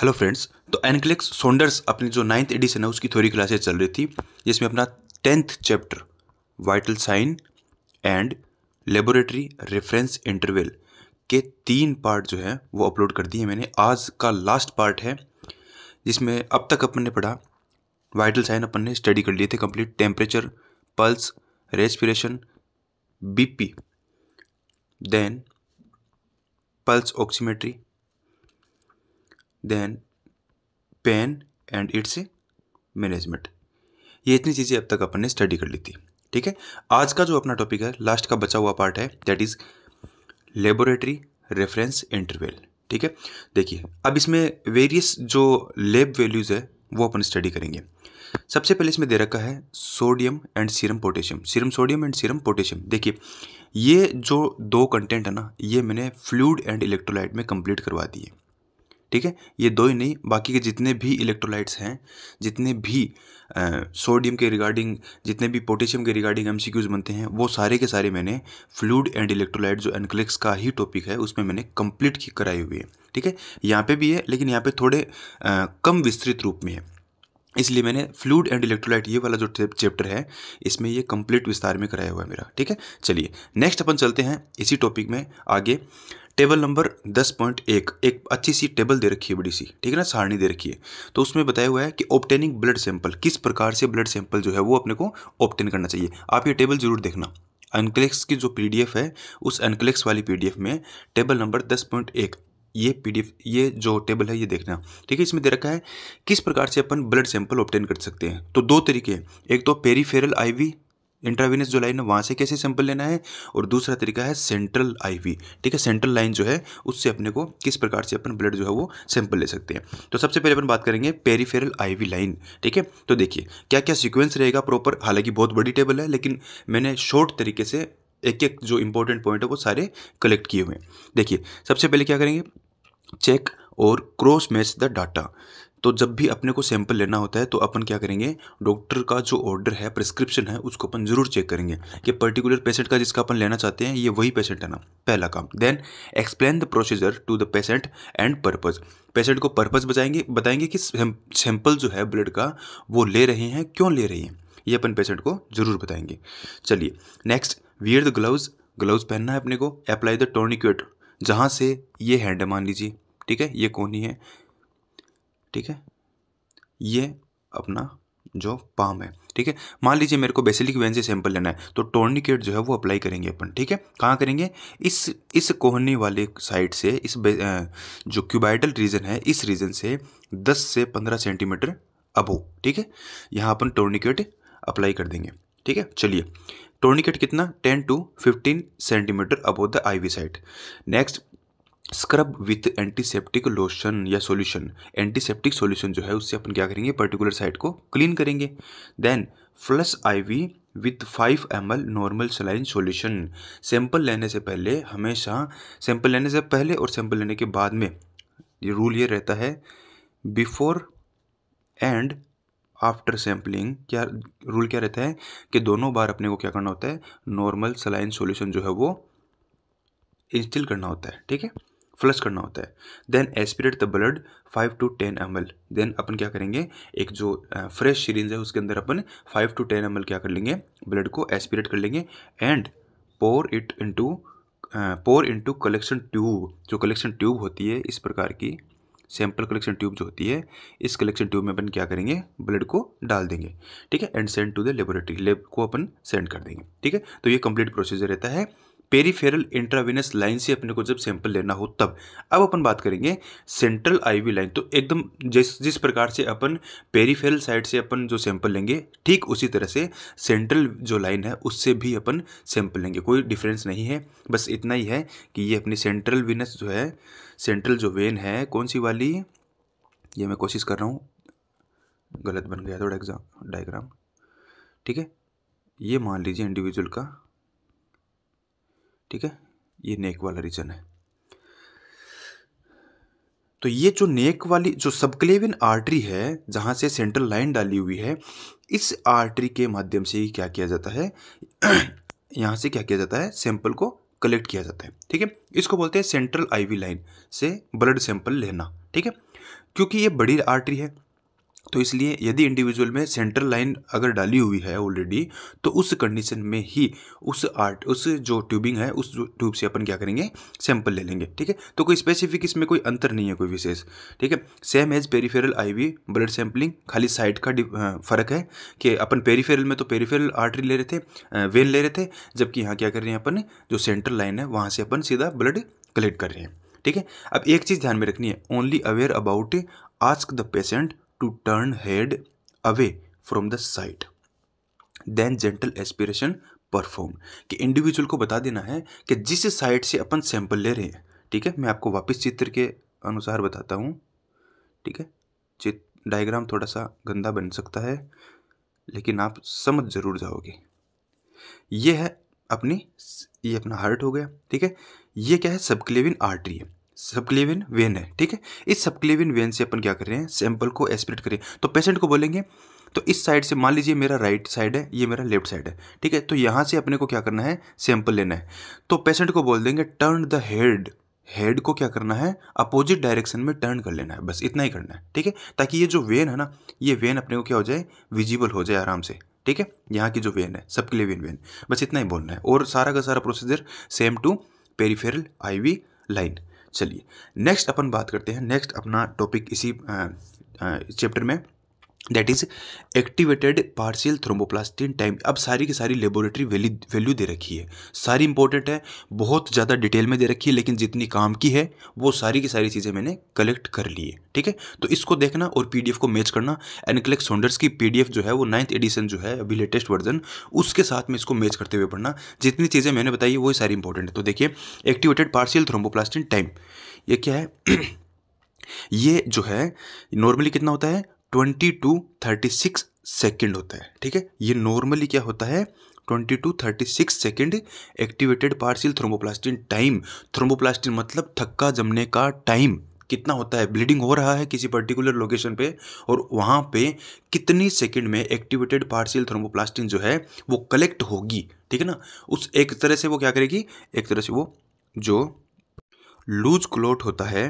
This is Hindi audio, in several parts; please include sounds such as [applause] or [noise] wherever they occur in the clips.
हेलो फ्रेंड्स तो एनक्लेक्स सोंडर्स अपनी जो नाइन्थ एडिशन है उसकी थोड़ी क्लासेज चल रही थी जिसमें अपना tenth chapter vital sign and laboratory reference interval के तीन पार्ट जो है वो अपलोड कर दिए मैंने आज का लास्ट पार्ट है जिसमें अब तक अपन ने पढ़ा वाइटल साइन अपन ने स्टडी कर लिए थे complete temperature pulse respiration BP then pulse oximetry then pain and its management ये इतनी चीज़ें अब तक अपन ने स्टडी कर ली थी ठीक है आज का जो अपना टॉपिक है लास्ट का बचा हुआ पार्ट है that is laboratory reference interval ठीक है देखिए अब इसमें वेरियस जो लेब वैल्यूज़ है वो अपन स्टडी करेंगे सबसे पहले इसमें दे रखा है sodium and serum potassium serum sodium and serum potassium देखिए ये जो दो कंटेंट है ना ये मैंने फ्लूड एंड इलेक्ट्रोलाइट में कंप्लीट करवा दिए ठीक है ये दो ही नहीं बाकी के जितने भी इलेक्ट्रोलाइट्स हैं जितने भी सोडियम के रिगार्डिंग जितने भी पोटेशियम के रिगार्डिंग एम बनते हैं वो सारे के सारे मैंने फ्लूड एंड इलेक्ट्रोलाइट जो एनक्लिक्स का ही टॉपिक है उसमें मैंने कंप्लीट की कराई हुई है ठीक है यहाँ पे भी है लेकिन यहाँ पे थोड़े आ, कम विस्तृत रूप में है इसलिए मैंने फ्लूड एंड इलेक्ट्रोलाइट ये वाला जो चैप्टर है इसमें ये कंप्लीट विस्तार में कराया हुआ है मेरा ठीक है चलिए नेक्स्ट अपन चलते हैं इसी टॉपिक में आगे टेबल नंबर दस पॉइंट एक एक अच्छी सी टेबल दे रखी है बड़ी सी ठीक है ना सारणी दे रखी है तो उसमें बताया हुआ है कि ऑप्टेनिंग ब्लड सैंपल किस प्रकार से ब्लड सैंपल जो है वो अपने को ऑप्टेन करना चाहिए आप ये टेबल जरूर देखना अनक्लेक्स की जो पी है उस एनक्लेक्स वाली पी में टेबल नंबर दस पॉइंट एक ये पी ये जो टेबल है ये देखना ठीक है इसमें दे रखा है किस प्रकार से अपन ब्लड सैंपल ऑप्टेन कर सकते हैं तो दो तरीके हैं एक तो पेरीफेरल आईवी इंट्रावीनस जो लाइन है वहाँ से कैसे सैंपल लेना है और दूसरा तरीका है सेंट्रल आईवी ठीक है सेंट्रल लाइन जो है उससे अपने को किस प्रकार से अपन ब्लड जो है वो सैंपल ले सकते हैं तो सबसे पहले अपन बात करेंगे पेरीफेरल आईवी लाइन ठीक है तो देखिए क्या क्या सीक्वेंस रहेगा प्रॉपर हालांकि बहुत बड़ी टेबल है लेकिन मैंने शॉर्ट तरीके से एक एक जो इंपॉर्टेंट पॉइंट है वो सारे कलेक्ट किए हुए हैं देखिए सबसे पहले क्या करेंगे चेक और क्रॉस मैच द डाटा तो जब भी अपने को सैंपल लेना होता है तो अपन क्या करेंगे डॉक्टर का जो ऑर्डर है प्रिस्क्रिप्शन है उसको अपन जरूर चेक करेंगे कि पर्टिकुलर पेशेंट का जिसका अपन लेना चाहते हैं ये वही पेशेंट है ना पहला काम then explain the procedure to the patient and purpose patient को पर्पज़ बताएंगे बताएंगे कि सैंपल जो है ब्लड का वो ले रहे हैं क्यों ले रहे हैं ये अपन पेशेंट को जरूर बताएंगे चलिए next wear the gloves gloves पहनना है अपने को अप्लाई द टोनिक्यूट जहाँ से ये हैंड है मान लीजिए ठीक है ये कोनी है ठीक है ये अपना जो पाम है ठीक है मान लीजिए मेरे को बेसिलिक वेन से सैंपल लेना है तो टोर्निकेट जो है वो अप्लाई करेंगे अपन ठीक है कहाँ करेंगे इस इस कोहनी वाले साइड से इस जो क्यूबाइडल रीजन है इस रीजन से 10 से 15 सेंटीमीटर अबो ठीक है यहाँ अपन टोर्निकेट अप्लाई कर देंगे ठीक है चलिए टोर्निकेट कितना ten to fifteen centimetre above the I site next scrub with antiseptic lotion या सॉल्यूशन एंटीसेप्टिक सॉल्यूशन जो है उससे अपन क्या करेंगे पर्टिकुलर साइड को क्लीन करेंगे then I IV with five M L normal saline solution sample लेने से पहले हमेशा सैंपल लेने से पहले और सैंपल लेने के बाद में ये रूल ये रहता है बिफोर एंड आफ्टर सैम्पलिंग क्या रूल क्या रहता है कि दोनों बार अपने को क्या करना होता है नॉर्मल सलाइन सॉल्यूशन जो है वो इंस्टिल करना होता है ठीक है फ्लश करना होता है then aspirate the blood five to ten M L then अपन क्या करेंगे एक जो फ्रेश सीरीज है उसके अंदर अपन five to ten M L क्या कर लेंगे ब्लड को एस्पिरेट कर लेंगे and pour it into pour into collection tube जो कलेक्शन ट्यूब होती है इस प्रकार की सैम्पल कलेक्शन ट्यूब जो होती है इस कलेक्शन ट्यूब में अपन क्या करेंगे ब्लड को डाल देंगे ठीक है and send to the laboratory lab को अपन सेंड कर देंगे ठीक है तो ये कंप्लीट प्रोसीजर रहता है पेरीफेरल इंट्रावेनस लाइन से अपने को जब सैंपल लेना हो तब अब अपन बात करेंगे सेंट्रल आईवी लाइन तो एकदम जिस जिस प्रकार से अपन पेरीफेरल साइड से अपन जो सैंपल लेंगे ठीक उसी तरह से सेंट्रल जो लाइन है उससे भी अपन सैंपल लेंगे कोई डिफरेंस नहीं है बस इतना ही है कि ये अपनी सेंट्रल विनस जो है सेंट्रल जो वेन है कौन सी वाली ये मैं कोशिश कर रहा हूँ गलत बन गया थोड़ा एग्जाम डायग्राम ठीक है ये मान लीजिए इंडिविजुअल का ठीक है ये नेक वाला रीजन है तो ये जो नेक वाली जो सबक्लेवियन आर्टरी है जहां से सेंट्रल लाइन डाली हुई है इस आर्टरी के माध्यम से ही क्या किया जाता है [clears throat] यहां से क्या किया जाता है सैंपल को कलेक्ट किया जाता है ठीक है इसको बोलते हैं सेंट्रल आईवी लाइन से ब्लड सैंपल लेना ठीक है क्योंकि ये बड़ी आर्टरी है तो इसलिए यदि इंडिविजुअल में सेंट्रल लाइन अगर डाली हुई है ऑलरेडी तो उस कंडीशन में ही उस आर्ट उस जो ट्यूबिंग है उस ट्यूब से अपन क्या करेंगे सैंपल ले लेंगे ठीक है तो कोई स्पेसिफिक इसमें कोई अंतर नहीं है कोई विशेष ठीक है same as peripheral IV blood sampling खाली साइड का फ़र्क है कि अपन पेरीफेरल में तो पेरीफेरल आर्टरी ले रहे थे वेन ले रहे थे जबकि यहाँ क्या कर रहे हैं अपन जो सेंट्रल लाइन है वहाँ से अपन सीधा ब्लड कलेक्ट कर रहे हैं ठीक है अब एक चीज़ ध्यान में रखनी है only aware about ask the patient to turn head away from the side. Then gentle aspiration perform कि इंडिविजुअल को बता देना है कि जिस साइड से अपन सैंपल ले रहे हैं ठीक है मैं आपको वापस चित्र के अनुसार बताता हूँ ठीक है चित्र डायग्राम थोड़ा सा गंदा बन सकता है लेकिन आप समझ ज़रूर जाओगे ये है अपनी ये अपना हार्ट हो गया ठीक है ये क्या है सबक्लेविन आर्टरी है सबक्लेवियन वेन है ठीक है इस सबक्लेवियन वेन से अपन क्या कर रहे हैं सैंपल को एस्पिरेट करें तो पेशेंट को बोलेंगे तो इस साइड से मान लीजिए मेरा राइट साइड है ये मेरा लेफ्ट साइड है ठीक है तो यहाँ से अपने को क्या करना है सैंपल लेना है तो पेशेंट को बोल देंगे टर्न द हेड हेड को क्या करना है अपोजिट डायरेक्शन में टर्न कर लेना है बस इतना ही करना है ठीक है ताकि ये जो वेन है ना ये वेन अपने को क्या हो जाए विजिबल हो जाए आराम से ठीक है यहाँ की जो वेन है लिए वेन बस इतना ही बोलना है और सारा का सारा procedure same to peripheral V line चलिए नेक्स्ट अपन बात करते हैं नेक्स्ट अपना टॉपिक इसी चैप्टर में that is activated partial thromboplastin time अब सारी की सारी लेबोरेटरी वैल्यू वैल्यू दे रखी है सारी इंपॉर्टेंट है बहुत ज़्यादा डिटेल में दे रखी है लेकिन जितनी काम की है वो सारी की सारी चीज़ें मैंने कलेक्ट कर ली है ठीक है तो इसको देखना और एफ को मैच करना एनक्लेक्स सोंडर्स की एफ जो है वो नाइन्थ एडिशन जो है अभी लेटेस्ट वर्जन उसके साथ में इसको मैच करते हुए पढ़ना जितनी चीज़ें मैंने बताई वो सारी इंपॉर्टेंट है तो देखिए एक्टिवेटेड पार्शियल थ्रोम्बोप्लास्टिन टाइम ये क्या है [clears throat] ये जो है नॉर्मली कितना होता है twenty to thirty six second होता है ठीक है ये नॉर्मली क्या होता है twenty to thirty six second activated partial thromboplastin time thromboplastin मतलब थक्का जमने का टाइम कितना होता है ब्लीडिंग हो रहा है किसी पर्टिकुलर लोकेशन पे और वहाँ पे कितनी सेकंड में एक्टिवेटेड पार्सियल थर्मोप्लास्टिन जो है वो कलेक्ट होगी ठीक है ना उस एक तरह से वो क्या करेगी एक तरह से वो जो लूज क्लोट होता है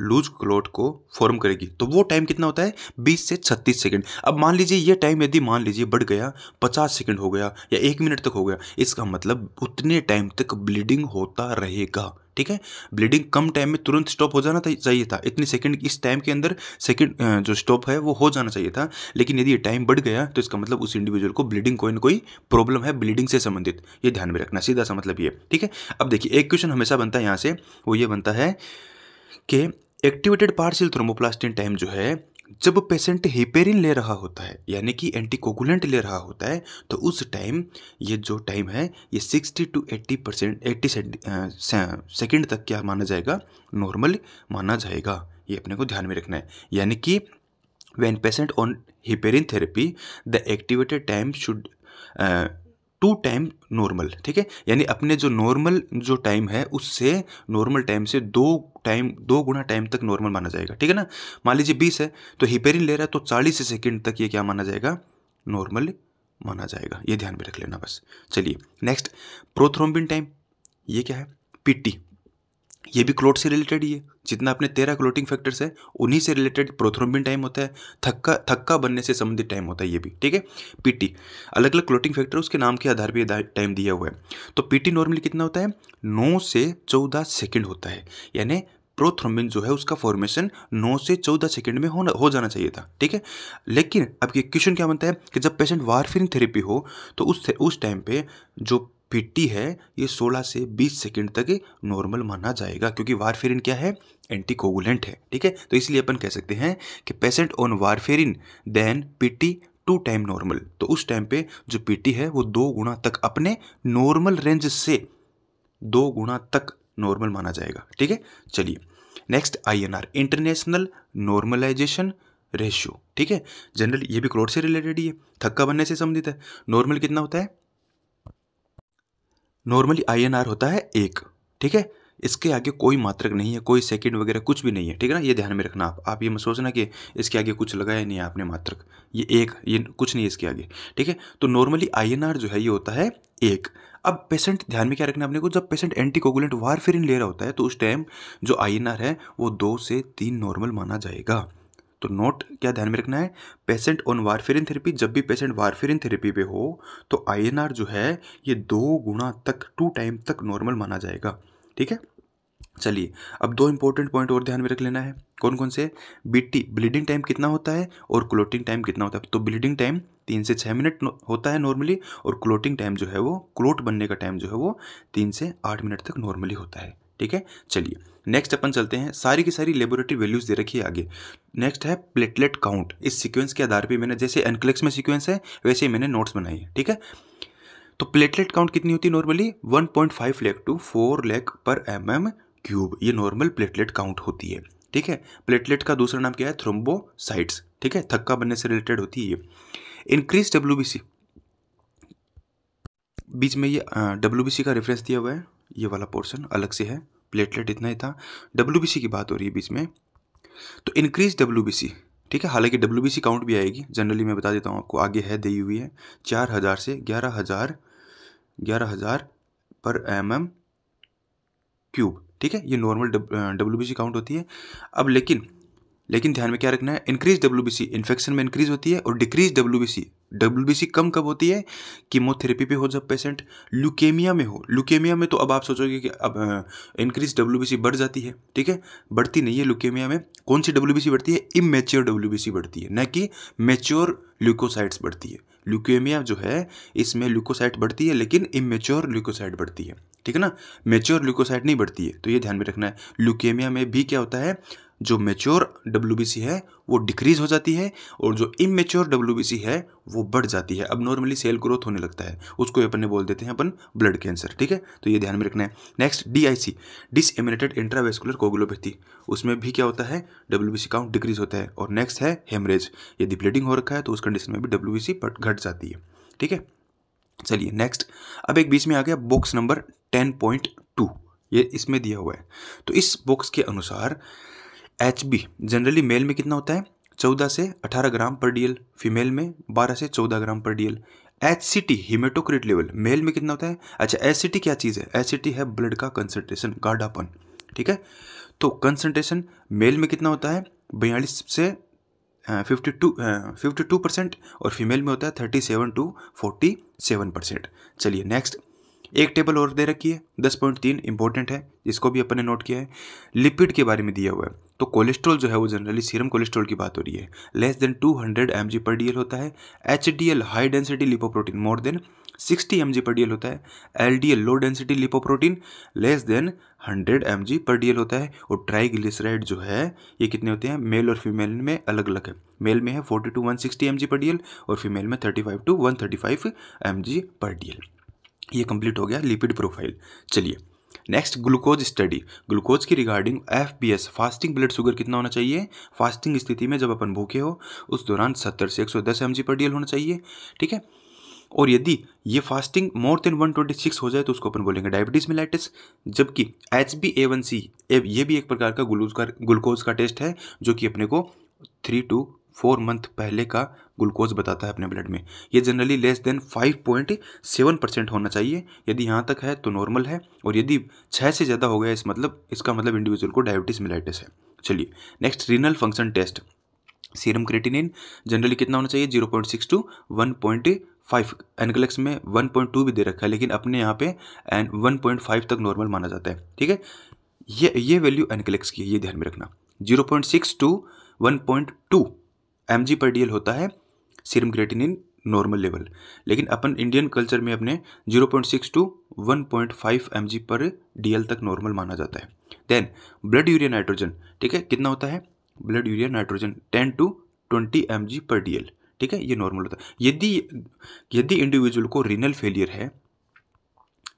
लूज क्लॉट को फॉर्म करेगी तो वो टाइम कितना होता है 20 से 36 सेकंड अब मान लीजिए ये टाइम यदि मान लीजिए बढ़ गया 50 सेकंड हो गया या एक मिनट तक हो गया इसका मतलब उतने टाइम तक ब्लीडिंग होता रहेगा ठीक है ब्लीडिंग कम टाइम में तुरंत स्टॉप हो जाना चाहिए था इतने सेकंड इस टाइम के अंदर सेकंड जो स्टॉप है वो हो जाना चाहिए था लेकिन यदि ये टाइम बढ़ गया तो इसका मतलब उस इंडिविजुअल को ब्लीडिंग कोई ना कोई प्रॉब्लम है ब्लीडिंग से संबंधित ये ध्यान में रखना सीधा सा मतलब ये ठीक है अब देखिए एक क्वेश्चन हमेशा बनता है यहाँ से वो ये बनता है कि एक्टिवेटेड पार्शियल थ्रोमोप्लास्टिन टाइम जो है जब पेशेंट हेपेरिन ले रहा होता है यानी कि एंटीकोगुलेंट ले रहा होता है तो उस टाइम ये जो टाइम है ये 60 टू 80 परसेंट एट्टी सेकेंड तक क्या माना जाएगा नॉर्मल माना जाएगा ये अपने को ध्यान में रखना है यानी कि when patient on heparin therapy the activated time should two time normal ठीक है यानी अपने जो नॉर्मल जो टाइम है उससे नॉर्मल टाइम से दो टाइम दो गुना टाइम तक नॉर्मल माना जाएगा ठीक है ना मान लीजिए बीस है तो हिपेरिन ले रहा है तो चालीस सेकेंड तक ये क्या माना जाएगा नॉर्मल माना जाएगा ये ध्यान में रख लेना बस चलिए नेक्स्ट प्रोथ्रोम्बिन टाइम ये क्या है पीटी ये भी क्लोट से रिलेटेड ही है जितना अपने तेरह क्लोटिंग फैक्टर्स है उन्हीं से रिलेटेड प्रोथ्रोम्बिन टाइम होता है थक्का थक्का बनने से संबंधित टाइम होता है ये भी ठीक है पीटी अलग अलग क्लोटिंग फैक्टर उसके नाम के आधार पर टाइम दिया हुआ है तो पीटी नॉर्मली कितना होता है नौ से चौदह सेकेंड होता है यानी प्रोथ्रोम्बिन जो है उसका फॉर्मेशन 9 से 14 सेकंड में होना हो जाना चाहिए था ठीक है लेकिन अब ये क्वेश्चन क्या बनता है कि जब पेशेंट वारफिन थेरेपी हो तो उस उस टाइम पे जो पिट्टी है ये 16 से 20 सेकंड तक नॉर्मल माना जाएगा क्योंकि वारफेरिन क्या है एंटीकोगुलेंट है ठीक है तो इसलिए अपन कह सकते हैं कि patient on warfarin then PT two time normal तो उस टाइम पे जो पीटी है वो दो गुणा तक अपने नॉर्मल रेंज से दो गुणा तक नॉर्मल माना जाएगा ठीक है चलिए next I international normalization ratio ठीक है जनरल ये भी क्रोड से रिलेटेड ही है थक्का बनने से संबंधित है नॉर्मल कितना होता है नॉर्मली आई होता है एक ठीक है इसके आगे कोई मात्रक नहीं है कोई सेकंड वगैरह कुछ भी नहीं है ठीक है ना ये ध्यान में रखना आप आप ये मत सोचना कि इसके आगे कुछ लगाया नहीं है आपने मात्रक ये एक ये कुछ नहीं है इसके आगे ठीक है तो नॉर्मली आई जो है ये होता है एक अब पेशेंट ध्यान में क्या रखना अपने को जब पेशेंट एंटीकोगुलेंट वारफेरिन ले रहा होता है तो उस टाइम जो आई है वो दो से तीन नॉर्मल माना जाएगा तो नोट क्या ध्यान में रखना है पेशेंट ऑन वारफेरिन थेरेपी जब भी पेशेंट वारफेरिन थेरेपी पे हो तो आईएनआर जो है ये दो गुणा तक टू टाइम तक नॉर्मल माना जाएगा ठीक है चलिए अब दो इंपॉर्टेंट पॉइंट और ध्यान में रख लेना है कौन कौन से बीटी ब्लीडिंग टाइम कितना होता है और क्लोटिंग टाइम कितना होता है तो ब्लीडिंग टाइम तीन से छः मिनट होता है नॉर्मली और क्लोटिंग टाइम जो है वो क्लोट बनने का टाइम जो है वो तीन से आठ मिनट तक नॉर्मली होता है ठीक है चलिए नेक्स्ट अपन चलते हैं सारी की सारी लेबोरेटरी वैल्यूज़ दे रखी है आगे नेक्स्ट है प्लेटलेट काउंट इस सीक्वेंस के आधार पे मैंने जैसे एनक्लेक्स में सीक्वेंस है वैसे ही मैंने नोट्स बनाई है ठीक है तो प्लेटलेट काउंट कितनी होती है normally 1.5 lakh to 4 lakh per M M cube ये नॉर्मल प्लेटलेट काउंट होती है ठीक है प्लेटलेट का दूसरा नाम क्या है थ्रोम्बोसाइट्स ठीक है थक्का बनने से रिलेटेड होती है ये इंक्रीज डब्ल्यू बीच में ये डब्ल्यू का रेफरेंस दिया हुआ है ये वाला पोर्शन अलग से है प्लेटलेट इतना ही था डब्ल्यू की बात हो रही है बीच में तो इंक्रीज डब्ल्यू ठीक है हालांकि डब्ल्यू काउंट भी आएगी जनरली मैं बता देता हूँ आपको आगे है दी हुई है चार हज़ार से ग्यारह हज़ार ग्यारह हज़ार पर एम एम क्यूब ठीक है ये नॉर्मल डब्ल्यू काउंट होती है अब लेकिन लेकिन ध्यान में क्या रखना है इंक्रीज डब्ल्यू इन्फेक्शन में इंक्रीज होती है और डिक्रीज डब्ल्यू डब्ल्यू कम कब होती है कीमोथेरेपी पे हो जब पेशेंट ल्यूकेमिया में हो ल्यूकेमिया में तो अब आप सोचोगे कि अब इंक्रीज डब्ल्यू बढ़ जाती है ठीक है बढ़ती नहीं है ल्यूकेमिया में कौन सी डब्ल्यू बढ़ती है इमेच्योर डब्ल्यू बढ़ती है न कि मेच्योर ल्यूकोसाइट्स बढ़ती है ल्यूकेमिया जो है इसमें ल्यूकोसाइट बढ़ती है लेकिन इमेच्योर ल्यूकोसाइट बढ़ती है ठीक है ना मेच्योर ल्यूकोसाइट नहीं बढ़ती है तो ये ध्यान में रखना है ल्यूकेमिया में भी क्या होता है जो मेच्योर डब्ल्यू है वो डिक्रीज हो जाती है और जो इमेच्योर डब्ल्यू है वो बढ़ जाती है अब नॉर्मली सेल ग्रोथ होने लगता है उसको अपन ने बोल देते हैं अपन ब्लड कैंसर ठीक है तो ये ध्यान में रखना है next D I C disseminated intravascular coagulopathy उसमें भी क्या होता है डब्ल्यू काउंट डिक्रीज होता है और नेक्स्ट है हेमरेज यदि ब्लीडिंग हो रखा है तो उस कंडीशन में भी डब्ल्यू घट जाती है ठीक है चलिए नेक्स्ट अब एक बीच में आ गया box number ten point two ये इसमें दिया हुआ है तो इस बॉक्स के अनुसार एच बी जनरली मेल में कितना होता है चौदह से अठारह ग्राम पर डीएल फीमेल में बारह से चौदह gram per dL H C T haematocrit level male में कितना होता है अच्छा एच सी टी क्या चीज़ है एच सी टी है ब्लड का कंसनट्रेशन गाढ़ापन ठीक है तो कंसनट्रेशन मेल में कितना होता है बयालीस से fifty to fifty two percent और फीमेल में होता है thirty seven to forty seven percent चलिए नेक्स्ट एक टेबल और दे रखी है दस पॉइंट तीन इंपॉर्टेंट है जिसको भी अपन ने नोट किया है लिपिड के बारे में दिया हुआ है तो कोलेस्ट्रॉल जो है वो जनरली सीरम कोलेस्ट्रॉल की बात हो रही है less than 200 hundred per D होता है H high density lipoprotein more than 60 M per D होता है L low density lipoprotein less than 100 M per D होता है और ट्राइग्लिसराइड जो है ये कितने होते हैं मेल और फीमेल में अलग अलग है मेल में है 40 to 160 sixty M per D और फीमेल में 35 to 135 thirty five M per D ये कंप्लीट हो गया लिपिड प्रोफाइल चलिए नेक्स्ट ग्लूकोज स्टडी ग्लूकोज की regarding F B S fasting blood sugar कितना होना चाहिए फास्टिंग स्थिति में जब अपन भूखे हो उस दौरान सत्तर से एक सौ दस M G per D L होना चाहिए ठीक है और यदि ये फास्टिंग मोर देन 126 हो जाए तो उसको अपन बोलेंगे डायबिटीज़ मिलाइटिस जबकि H B A one C ये भी एक प्रकार का ग्लूकोज का ग्लूकोज का टेस्ट है जो कि अपने को थ्री टू फोर मंथ पहले का ग्लूकोज बताता है अपने ब्लड में ये जनरली लेस देन 5.7 परसेंट होना चाहिए यदि यहाँ तक है तो नॉर्मल है और यदि छः से ज़्यादा हो गया इस मतलब इसका मतलब इंडिविजुअल को डायबिटीज मिलाइटिस है चलिए next renal function test serum creatinine generally कितना होना चाहिए zero point six to one point five NCLEX में वन पॉइंट टू भी दे रखा है लेकिन अपने यहाँ पे एन वन पॉइंट फाइव तक नॉर्मल माना जाता है ठीक है ये ये वैल्यू एनकलेक्स की है ये ध्यान में रखना zero point six to one point two M G per D L होता है सीरम इन नॉर्मल लेवल लेकिन अपन इंडियन कल्चर में अपने 0.6 टू 1.5 mg पर डी तक नॉर्मल माना जाता है देन ब्लड यूरिया नाइट्रोजन ठीक है कितना होता है blood urea nitrogen 10 to 20 M per D ठीक है ये नॉर्मल होता है यदि यदि इंडिविजुअल को रीनल फेलियर है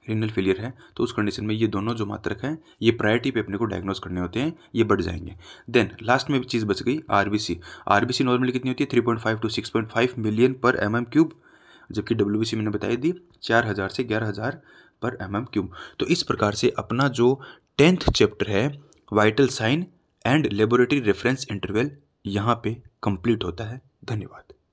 रीनल फेलियर है तो उस कंडीशन में ये दोनों जो मात्रक हैं ये प्रायोरिटी पे अपने को डायग्नोज करने होते हैं ये बढ़ जाएंगे देन लास्ट में चीज़ बच गई आरबीसी आरबीसी नॉर्मली कितनी होती है three point five to six point five million per M M cube जबकि डब्ल्यू बी सी मैंने बताई दी चार हज़ार से ग्यारह हज़ार पर एम एम क्यूब तो इस प्रकार से अपना जो टेंथ चैप्टर है vital sign and laboratory reference interval यहाँ पे कंप्लीट होता है धन्यवाद